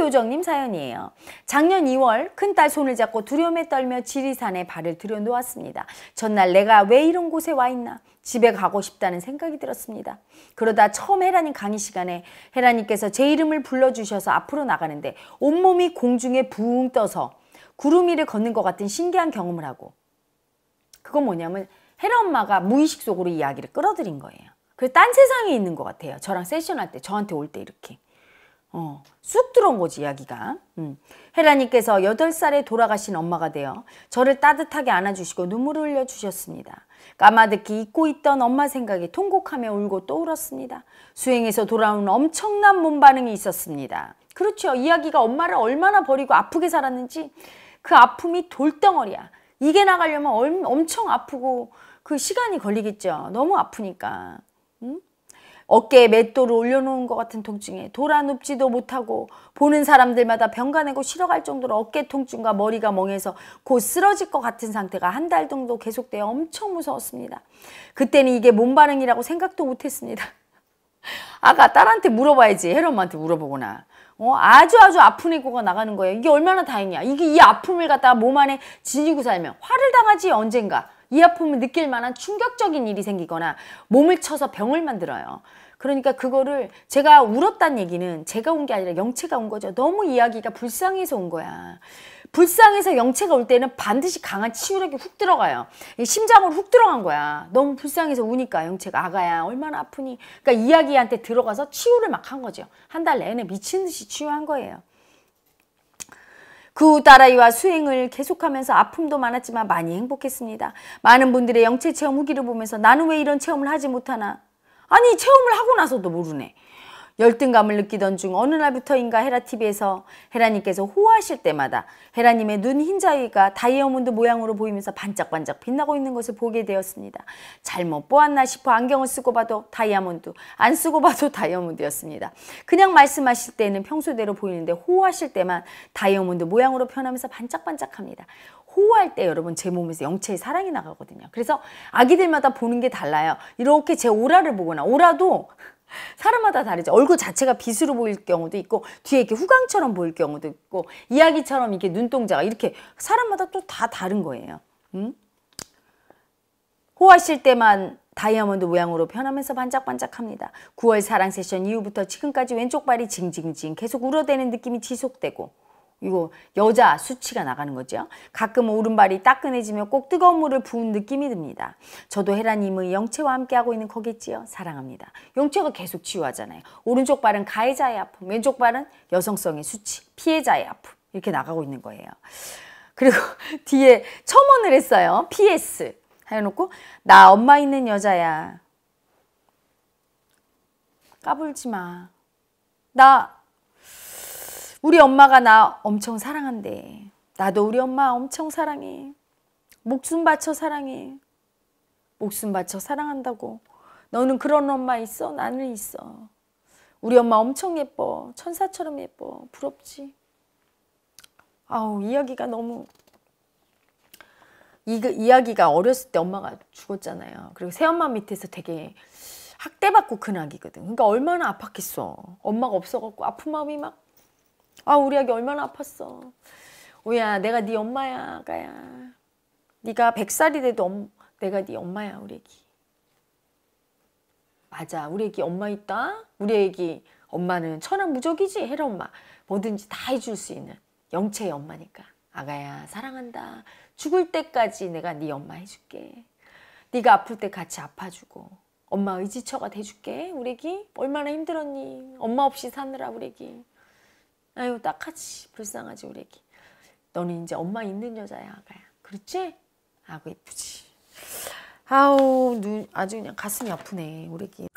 요정님 사연이에요. 작년 2월 큰 딸 손을 잡고 두려움에 떨며 지리산에 발을 들여놓았습니다. 전날 내가 왜 이런 곳에 와 있나 집에 가고 싶다는 생각이 들었습니다. 그러다 처음 혜라이 강의 시간에 혜란님께서 제 이름을 불러주셔서 앞으로 나가는데 온몸이 공중에 붕 떠서 구름 위를 걷는 것 같은 신기한 경험을 하고 그건 뭐냐면 혜라 엄마가 무의식 속으로 이야기를 끌어들인 거예요. 그 딴 세상에 있는 것 같아요. 저랑 세션할 때 저한테 올 때 이렇게. 어, 쑥 들어온 거지 이야기가 음. 헤라님께서 8살에 돌아가신 엄마가 되어 저를 따뜻하게 안아주시고 눈물을 흘려주셨습니다. 까마득히 잊고 있던 엄마 생각에 통곡하며 울고 또 울었습니다. 수행에서 돌아온 엄청난 몸 반응이 있었습니다. 그렇죠. 이야기가 엄마를 얼마나 버리고 아프게 살았는지 그 아픔이 돌덩어리야. 이게 나가려면 엄청 아프고 그 시간이 걸리겠죠. 너무 아프니까. 어깨에 맷돌을 올려놓은 것 같은 통증에 돌아 눕지도 못하고 보는 사람들마다 병가내고 싫어갈 정도로 어깨 통증과 머리가 멍해서 곧 쓰러질 것 같은 상태가 한 달 정도 계속되어 엄청 무서웠습니다. 그때는 이게 몸 반응이라고 생각도 못했습니다. 아까 딸한테 물어봐야지 헤엄한테 물어보거나 어, 아주 아주 아픈 애고가 나가는 거예요. 이게 얼마나 다행이야. 이게 이 아픔을 갖다가 몸 안에 지니고 살면 화를 당하지 언젠가. 이 아픔을 느낄 만한 충격적인 일이 생기거나 몸을 쳐서 병을 만들어요. 그러니까 그거를 제가 울었다는 얘기는 제가 온 게 아니라 영체가 온 거죠. 너무 이야기가 불쌍해서 온 거야. 불쌍해서 영체가 올 때는 반드시 강한 치유력이 훅 들어가요. 심장으로 훅 들어간 거야. 너무 불쌍해서 우니까 영체가 아가야 얼마나 아프니. 그러니까 이야기한테 들어가서 치유를 막 한 거죠. 한 달 내내 미친 듯이 치유한 거예요. 그후 딸아이와 수행을 계속하면서 아픔도 많았지만 많이 행복했습니다. 많은 분들의 영체 체험 후기를 보면서 나는 왜 이런 체험을 하지 못하나? 아니 체험을 하고 나서도 모르네. 열등감을 느끼던 중 어느 날부터인가 헤라TV에서 헤라님께서 호하실 때마다 헤라님의 눈 흰자위가 다이아몬드 모양으로 보이면서 반짝반짝 빛나고 있는 것을 보게 되었습니다. 잘못 보았나 싶어 안경을 쓰고 봐도 다이아몬드, 안 쓰고 봐도 다이아몬드였습니다. 그냥 말씀하실 때는 평소대로 보이는데 호하실 때만 다이아몬드 모양으로 변하면서 반짝반짝합니다. 호호할 때 여러분 제 몸에서 영체의 사랑이 나가거든요. 그래서 아기들마다 보는 게 달라요. 이렇게 제 오라를 보거나 오라도 사람마다 다르죠. 얼굴 자체가 빛으로 보일 경우도 있고 뒤에 이렇게 후광처럼 보일 경우도 있고 이야기처럼 이렇게 눈동자가 이렇게 사람마다 또 다 다른 거예요. 음? 호하실 때만 다이아몬드 모양으로 변하면서 반짝반짝합니다. 9월 사랑 세션 이후부터 지금까지 왼쪽 발이 징징징 계속 울어대는 느낌이 지속되고 이거 여자 수치가 나가는 거죠. 가끔 오른발이 따끈해지며 꼭 뜨거운 물을 부은 느낌이 듭니다. 저도 헤라님의 영체와 함께하고 있는 거겠지요. 사랑합니다. 영체가 계속 치유하잖아요. 오른쪽 발은 가해자의 아픔, 왼쪽 발은 여성성의 수치, 피해자의 아픔 이렇게 나가고 있는 거예요. 그리고 뒤에 첨언을 했어요. PS 해놓고 나 엄마 있는 여자야. 까불지 마. 나 우리 엄마가 나 엄청 사랑한대. 나도 우리 엄마 엄청 사랑해. 목숨 바쳐 사랑해. 목숨 바쳐 사랑한다고. 너는 그런 엄마 있어? 나는 있어. 우리 엄마 엄청 예뻐. 천사처럼 예뻐. 부럽지? 아우 이야기가 너무 이 이야기가 어렸을 때 엄마가 죽었잖아요. 그리고 새엄마 밑에서 되게 학대받고 큰 아기거든. 그러니까 얼마나 아팠겠어. 엄마가 없어갖고 아픈 마음이 막아 우리 아기 얼마나 아팠어. 우야 내가 네 엄마야 가야. 네가 100살이 돼도 엄, 내가 네 엄마야 우리 애기. 맞아 우리 애기 엄마 있다. 우리 애기 엄마는 천하무적이지 해 엄마. 뭐든지 다 해줄 수 있는 영체의 엄마니까. 아가야 사랑한다. 죽을 때까지 내가 네 엄마 해줄게. 네가 아플 때 같이 아파주고 엄마 의지처가 돼줄게. 우리 애기 얼마나 힘들었니. 엄마 없이 사느라 우리 애기. 아유 딱하지 불쌍하지 우리 애기. 너는 이제 엄마 있는 여자야 아가야. 그렇지? 아고 예쁘지. 아우 눈 아주 그냥 가슴이 아프네 우리 애기.